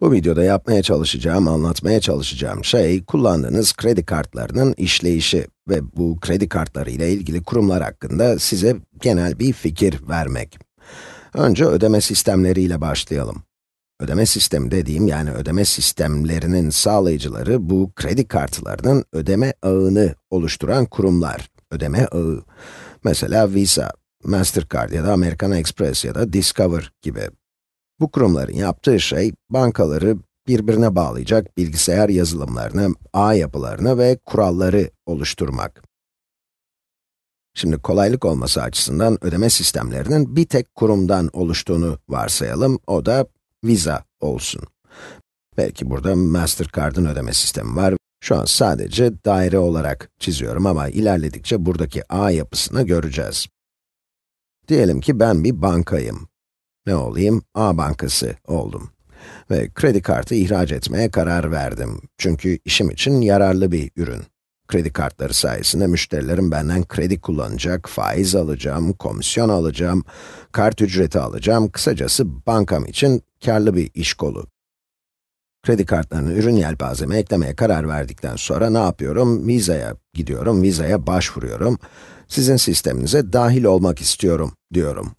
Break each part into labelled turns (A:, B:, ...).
A: Bu videoda yapmaya çalışacağım, anlatmaya çalışacağım şey, kullandığınız kredi kartlarının işleyişi ve bu kredi kartları ile ilgili kurumlar hakkında size genel bir fikir vermek. Önce ödeme sistemleriyle başlayalım. Ödeme sistemi dediğim, yani ödeme sistemlerinin sağlayıcıları bu kredi kartlarının ödeme ağını oluşturan kurumlar. Ödeme ağı. Mesela Visa, Mastercard ya da American Express ya da Discover gibi. Bu kurumların yaptığı şey, bankaları birbirine bağlayacak bilgisayar yazılımlarını, ağ yapılarını ve kuralları oluşturmak. Şimdi kolaylık olması açısından ödeme sistemlerinin bir tek kurumdan oluştuğunu varsayalım, o da Visa olsun. Belki burada Mastercard'ın ödeme sistemi var. Şu an sadece daire olarak çiziyorum ama ilerledikçe buradaki ağ yapısını göreceğiz. Diyelim ki ben bir bankayım ne olayım? A bankası oldum. Ve kredi kartı ihraç etmeye karar verdim. Çünkü işim için yararlı bir ürün. Kredi kartları sayesinde müşterilerim benden kredi kullanacak, faiz alacağım, komisyon alacağım, kart ücreti alacağım, kısacası bankam için karlı bir iş kolu. Kredi kartlarını ürün yelpazeme eklemeye karar verdikten sonra ne yapıyorum? Visa'ya gidiyorum, Visa'ya başvuruyorum. Sizin sisteminize dahil olmak istiyorum diyorum.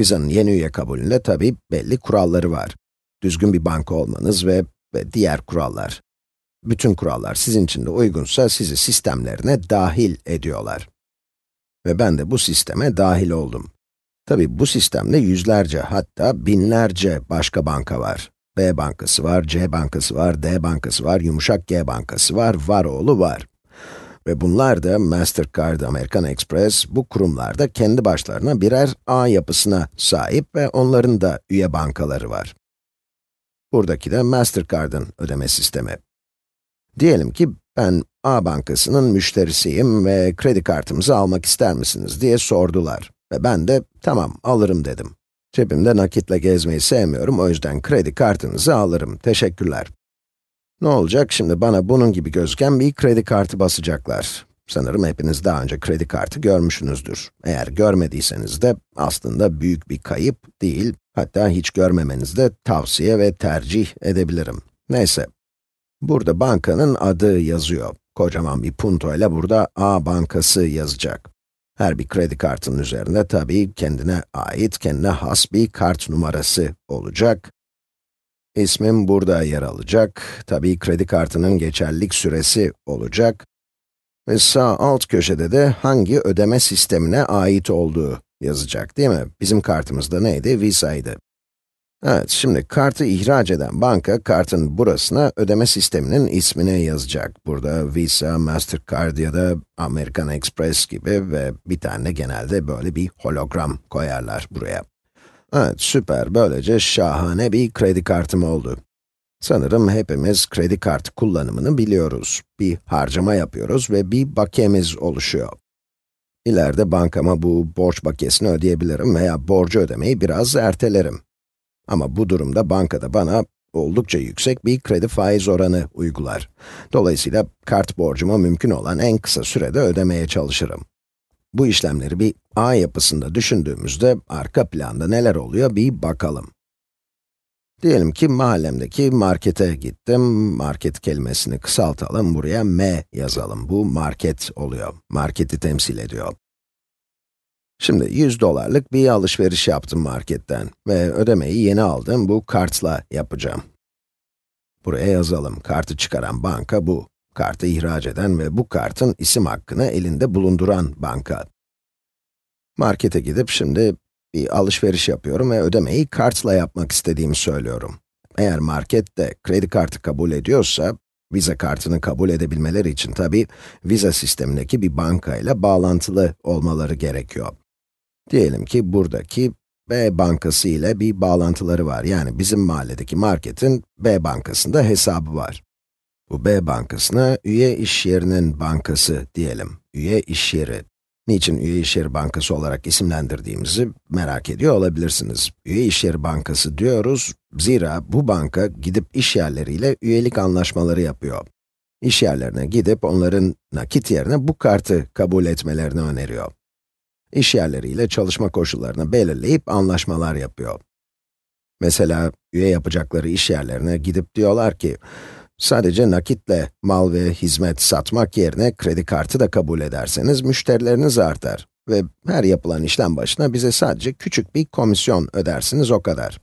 A: Visa'nın yeni üye kabulünde tabi belli kuralları var. Düzgün bir banka olmanız ve, ve diğer kurallar. Bütün kurallar sizin için de uygunsa sizi sistemlerine dahil ediyorlar. Ve ben de bu sisteme dahil oldum. Tabi bu sistemde yüzlerce hatta binlerce başka banka var. B bankası var, C bankası var, D bankası var, yumuşak G bankası var, Varoğlu var. Ve bunlar da Mastercard, American Express, bu kurumlarda kendi başlarına birer ağ yapısına sahip ve onların da üye bankaları var. Buradaki de Mastercard'ın ödeme sistemi. Diyelim ki ben A bankasının müşterisiyim ve kredi kartımızı almak ister misiniz diye sordular. Ve ben de tamam alırım dedim. Cebimde nakitle gezmeyi sevmiyorum o yüzden kredi kartınızı alırım, teşekkürler ne olacak? Şimdi bana bunun gibi gözüken bir kredi kartı basacaklar. Sanırım hepiniz daha önce kredi kartı görmüşsünüzdür. Eğer görmediyseniz de aslında büyük bir kayıp değil, hatta hiç görmemenizi de tavsiye ve tercih edebilirim. Neyse, burada bankanın adı yazıyor. Kocaman bir punto ile burada A Bankası yazacak. Her bir kredi kartının üzerinde tabii kendine ait, kendine has bir kart numarası olacak. İsmim burada yer alacak. Tabii kredi kartının geçerlilik süresi olacak. Ve sağ alt köşede de hangi ödeme sistemine ait olduğu yazacak değil mi? Bizim kartımızda neydi? Visa'ydı. Evet, şimdi kartı ihraç eden banka, kartın burasına ödeme sisteminin ismini yazacak. Burada Visa, Mastercard ya da American Express gibi ve bir tane genelde böyle bir hologram koyarlar buraya. Evet, süper. Böylece şahane bir kredi kartım oldu. Sanırım hepimiz kredi kartı kullanımını biliyoruz. Bir harcama yapıyoruz ve bir bakiyemiz oluşuyor. İleride bankama bu borç bakiyesini ödeyebilirim veya borcu ödemeyi biraz ertelerim. Ama bu durumda bankada bana oldukça yüksek bir kredi faiz oranı uygular. Dolayısıyla kart borcumu mümkün olan en kısa sürede ödemeye çalışırım. Bu işlemleri bir A yapısında düşündüğümüzde arka planda neler oluyor bir bakalım. Diyelim ki mahallemdeki markete gittim. Market kelimesini kısaltalım, buraya M yazalım. Bu market oluyor. Marketi temsil ediyor. Şimdi 100 dolarlık bir alışveriş yaptım marketten ve ödemeyi yeni aldım. Bu kartla yapacağım. Buraya yazalım. Kartı çıkaran banka bu. Kartı ihraç eden ve bu kartın isim hakkını elinde bulunduran banka. Markete gidip şimdi bir alışveriş yapıyorum ve ödemeyi kartla yapmak istediğimi söylüyorum. Eğer markette kredi kartı kabul ediyorsa, Visa kartını kabul edebilmeleri için tabi Visa sistemindeki bir bankayla bağlantılı olmaları gerekiyor. Diyelim ki buradaki B bankası ile bir bağlantıları var. Yani bizim mahalledeki marketin B bankasında hesabı var. Bu B bankasına üye iş yerinin bankası diyelim. Üye iş yeri. Niçin üye iş yeri bankası olarak isimlendirdiğimizi merak ediyor olabilirsiniz. Üye iş yeri bankası diyoruz. Zira bu banka gidip iş yerleriyle üyelik anlaşmaları yapıyor. İş yerlerine gidip onların nakit yerine bu kartı kabul etmelerini öneriyor. İş yerleriyle çalışma koşullarını belirleyip anlaşmalar yapıyor. Mesela üye yapacakları iş yerlerine gidip diyorlar ki, Sadece nakitle mal ve hizmet satmak yerine kredi kartı da kabul ederseniz müşterileriniz artar ve her yapılan işlem başına bize sadece küçük bir komisyon ödersiniz o kadar.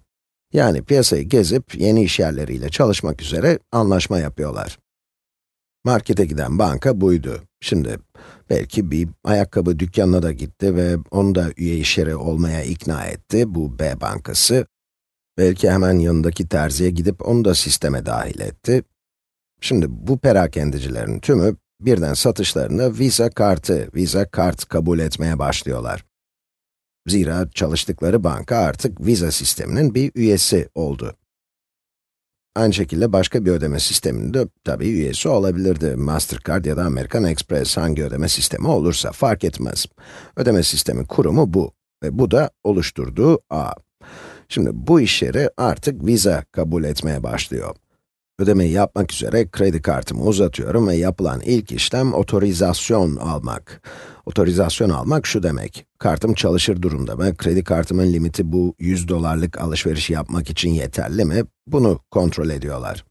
A: Yani piyasayı gezip yeni iş yerleriyle çalışmak üzere anlaşma yapıyorlar. Markete giden banka buydu. Şimdi belki bir ayakkabı dükkanına da gitti ve onu da üye iş yeri olmaya ikna etti bu B bankası. Belki hemen yanındaki terziye gidip onu da sisteme dahil etti. Şimdi bu perakendicilerin tümü birden satışlarını Visa kartı, Visa kart kabul etmeye başlıyorlar. Zira çalıştıkları banka artık Visa sisteminin bir üyesi oldu. Aynı şekilde başka bir ödeme sisteminin de tabii üyesi olabilirdi. Mastercard ya da American Express hangi ödeme sistemi olursa fark etmez. Ödeme sistemi kurumu bu ve bu da oluşturduğu a. Şimdi bu işleri artık Visa kabul etmeye başlıyor. Ödemeyi yapmak üzere kredi kartımı uzatıyorum ve yapılan ilk işlem otorizasyon almak. Otorizasyon almak şu demek, kartım çalışır durumda mı, kredi kartımın limiti bu 100 dolarlık alışveriş yapmak için yeterli mi, bunu kontrol ediyorlar.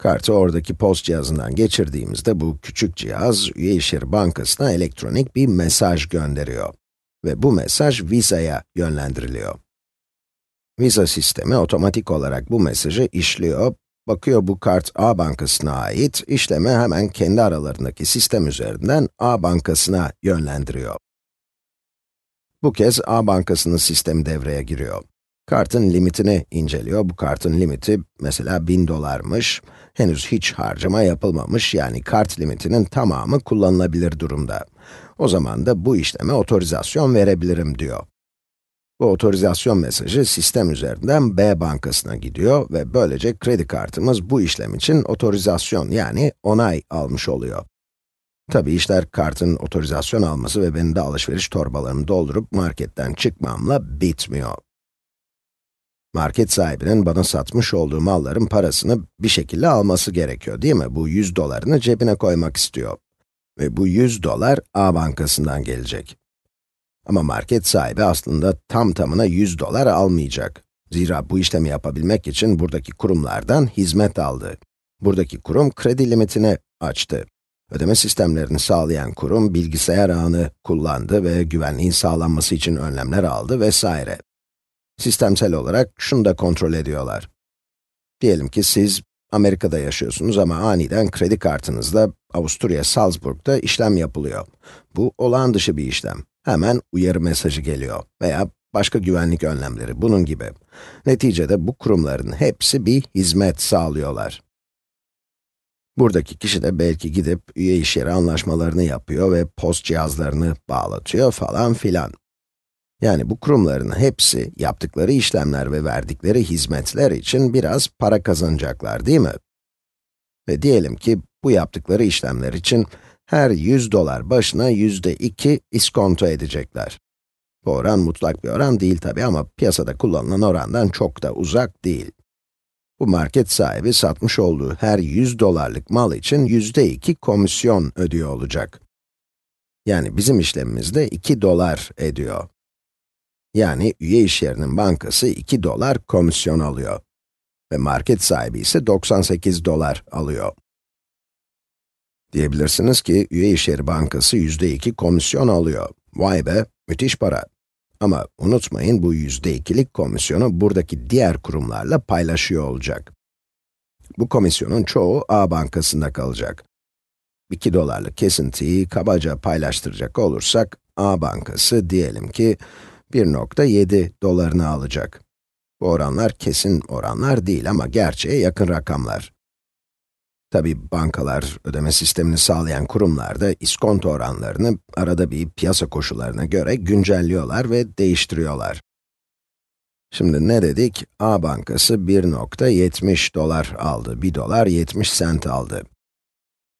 A: Kartı oradaki post cihazından geçirdiğimizde bu küçük cihaz, Üyeşehir Bankası'na elektronik bir mesaj gönderiyor. Ve bu mesaj Visa'ya yönlendiriliyor. Visa sistemi otomatik olarak bu mesajı işliyor Bakıyor bu kart A bankasına ait, işlemi hemen kendi aralarındaki sistem üzerinden A bankasına yönlendiriyor. Bu kez A bankasının sistemi devreye giriyor. Kartın limitini inceliyor. Bu kartın limiti mesela 1000 dolarmış. Henüz hiç harcama yapılmamış yani kart limitinin tamamı kullanılabilir durumda. O zaman da bu işleme otorizasyon verebilirim diyor. Bu otorizasyon mesajı sistem üzerinden B bankasına gidiyor ve böylece kredi kartımız bu işlem için otorizasyon yani onay almış oluyor. Tabi işler kartın otorizasyon alması ve benim de alışveriş torbalarımı doldurup marketten çıkmamla bitmiyor. Market sahibinin bana satmış olduğu malların parasını bir şekilde alması gerekiyor değil mi? Bu 100 dolarını cebine koymak istiyor. Ve bu 100 dolar A bankasından gelecek. Ama market sahibi aslında tam tamına 100 dolar almayacak. Zira bu işlemi yapabilmek için buradaki kurumlardan hizmet aldı. Buradaki kurum kredi limitini açtı. Ödeme sistemlerini sağlayan kurum bilgisayar ağını kullandı ve güvenliğin sağlanması için önlemler aldı vesaire. Sistemsel olarak şunu da kontrol ediyorlar. Diyelim ki siz Amerika'da yaşıyorsunuz ama aniden kredi kartınızla Avusturya Salzburg'da işlem yapılıyor. Bu olağan dışı bir işlem. Hemen uyarı mesajı geliyor veya başka güvenlik önlemleri, bunun gibi. Neticede bu kurumların hepsi bir hizmet sağlıyorlar. Buradaki kişi de belki gidip üye iş yeri anlaşmalarını yapıyor ve post cihazlarını bağlatıyor falan filan. Yani bu kurumların hepsi yaptıkları işlemler ve verdikleri hizmetler için biraz para kazanacaklar değil mi? Ve diyelim ki bu yaptıkları işlemler için her 100 dolar başına yüzde %2 iskonto edecekler. Bu oran mutlak bir oran değil tabi ama piyasada kullanılan orandan çok da uzak değil. Bu market sahibi satmış olduğu her 100 dolarlık mal için yüzde %2 komisyon ödüyor olacak. Yani bizim işlemimizde 2 dolar ediyor. Yani üye işyerinin bankası 2 dolar komisyon alıyor. Ve market sahibi ise 98 dolar alıyor. Diyebilirsiniz ki, üye işyeri bankası yüzde iki komisyon alıyor. Vay be, müthiş para. Ama unutmayın bu yüzde ikilik komisyonu buradaki diğer kurumlarla paylaşıyor olacak. Bu komisyonun çoğu A bankasında kalacak. 2 dolarlık kesintiyi kabaca paylaştıracak olursak, A bankası diyelim ki 1.7 dolarını alacak. Bu oranlar kesin oranlar değil ama gerçeğe yakın rakamlar. Tabi bankalar, ödeme sistemini sağlayan kurumlar da iskonto oranlarını arada bir piyasa koşullarına göre güncelliyorlar ve değiştiriyorlar. Şimdi ne dedik? A bankası 1.70 dolar aldı, 1 dolar 70 sent aldı.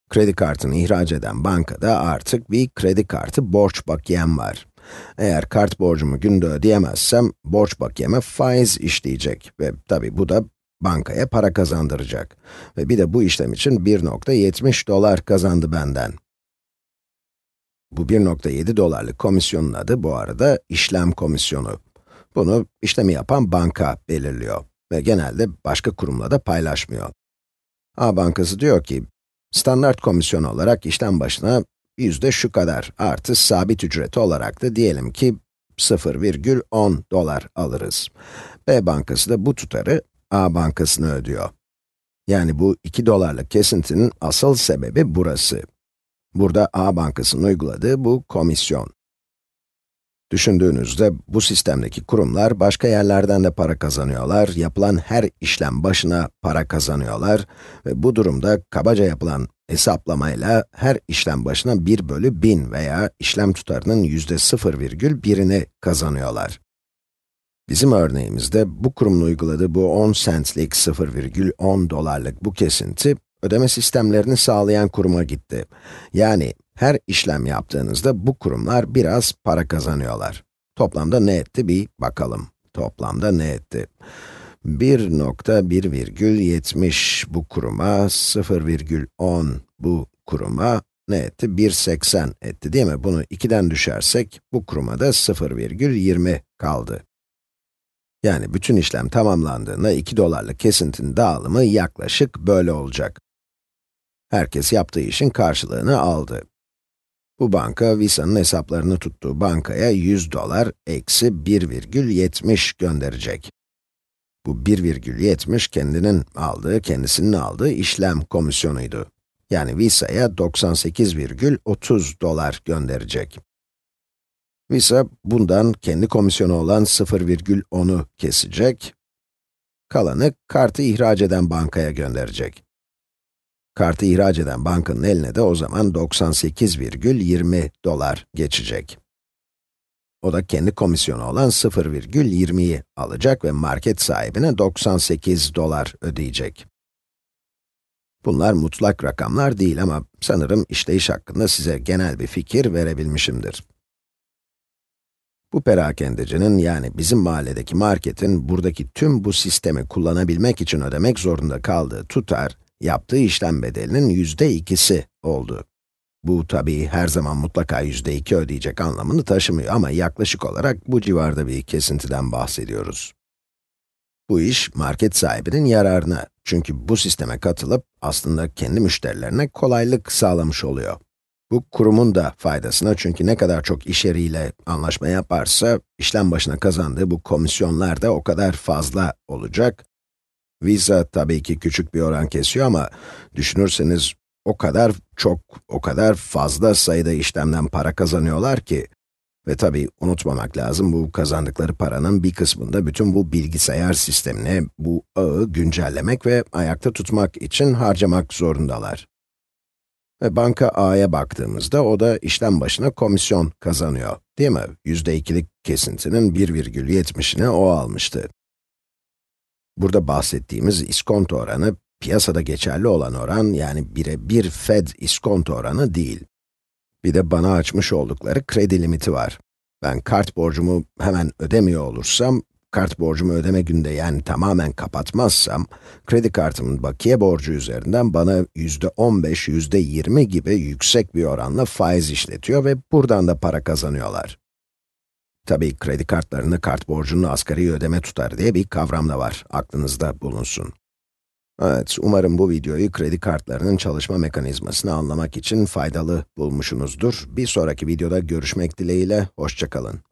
A: Kredi kartını ihraç eden bankada artık bir kredi kartı borç bakiyem var. Eğer kart borcumu günde ödeyemezsem, borç bakiyeme faiz işleyecek ve tabi bu da bankaya para kazandıracak. Ve bir de bu işlem için 1.70 dolar kazandı benden. Bu 1.7 dolarlık komisyonun adı bu arada işlem komisyonu. Bunu işlemi yapan banka belirliyor ve genelde başka kurumla da paylaşmıyor. A bankası diyor ki, standart komisyon olarak işlem başına yüzde şu kadar artı sabit ücreti olarak da diyelim ki 0,10 dolar alırız. B bankası da bu tutarı A bankasını ödüyor. Yani bu 2 dolarlık kesintinin asıl sebebi burası. Burada A Bankası'nın uyguladığı bu komisyon. Düşündüğünüzde bu sistemdeki kurumlar başka yerlerden de para kazanıyorlar, yapılan her işlem başına para kazanıyorlar ve bu durumda kabaca yapılan hesaplamayla her işlem başına 1 bölü 1000 veya işlem tutarının yüzde %0,1'ini kazanıyorlar. Bizim örneğimizde bu kurumun uyguladığı bu 10 centlik 0,10 dolarlık bu kesinti, ödeme sistemlerini sağlayan kuruma gitti. Yani her işlem yaptığınızda bu kurumlar biraz para kazanıyorlar. Toplamda ne etti bir bakalım. Toplamda ne etti? 1.1,70 bu kuruma, 0,10 bu kuruma ne etti? 1.80 etti değil mi? Bunu 2'den düşersek bu kuruma da 0,20 kaldı. Yani bütün işlem tamamlandığında 2 dolarlık kesintinin dağılımı yaklaşık böyle olacak. Herkes yaptığı işin karşılığını aldı. Bu banka, Visa'nın hesaplarını tuttuğu bankaya 100 dolar eksi 1,70 gönderecek. Bu 1,70 kendinin aldığı, kendisinin aldığı işlem komisyonuydu. Yani Visa'ya 98,30 dolar gönderecek. Visa bundan kendi komisyonu olan 0,10'u kesecek. Kalanı kartı ihraç eden bankaya gönderecek. Kartı ihraç eden bankanın eline de o zaman 98,20 dolar geçecek. O da kendi komisyonu olan 0,20'yi alacak ve market sahibine 98 dolar ödeyecek. Bunlar mutlak rakamlar değil ama sanırım işleyiş hakkında size genel bir fikir verebilmişimdir. Bu perakendecinin yani bizim mahalledeki marketin buradaki tüm bu sistemi kullanabilmek için ödemek zorunda kaldığı tutar, yaptığı işlem bedelinin yüzde ikisi oldu. Bu tabii her zaman mutlaka yüzde iki ödeyecek anlamını taşımıyor ama yaklaşık olarak bu civarda bir kesintiden bahsediyoruz. Bu iş market sahibinin yararına çünkü bu sisteme katılıp aslında kendi müşterilerine kolaylık sağlamış oluyor. Bu kurumun da faydasına çünkü ne kadar çok iş yeriyle anlaşma yaparsa, işlem başına kazandığı bu komisyonlar da o kadar fazla olacak. Visa tabii ki küçük bir oran kesiyor ama düşünürseniz o kadar çok, o kadar fazla sayıda işlemden para kazanıyorlar ki. Ve tabii unutmamak lazım, bu kazandıkları paranın bir kısmında bütün bu bilgisayar sistemini, bu ağı güncellemek ve ayakta tutmak için harcamak zorundalar. Ve banka A'ya baktığımızda o da işlem başına komisyon kazanıyor, değil mi? Yüzde ikilik kesintinin 1,70'ini o almıştı. Burada bahsettiğimiz iskonto oranı, piyasada geçerli olan oran, yani bir Fed iskonto oranı değil. Bir de bana açmış oldukları kredi limiti var. Ben kart borcumu hemen ödemiyor olursam, Kart borcumu ödeme günde yani tamamen kapatmazsam, kredi kartımın bakiye borcu üzerinden bana yüzde %15, yüzde %20 gibi yüksek bir oranla faiz işletiyor ve buradan da para kazanıyorlar. Tabii kredi kartlarını kart borcunu asgari ödeme tutar diye bir kavram da var, aklınızda bulunsun. Evet, umarım bu videoyu kredi kartlarının çalışma mekanizmasını anlamak için faydalı bulmuşsunuzdur. Bir sonraki videoda görüşmek dileğiyle, hoşçakalın.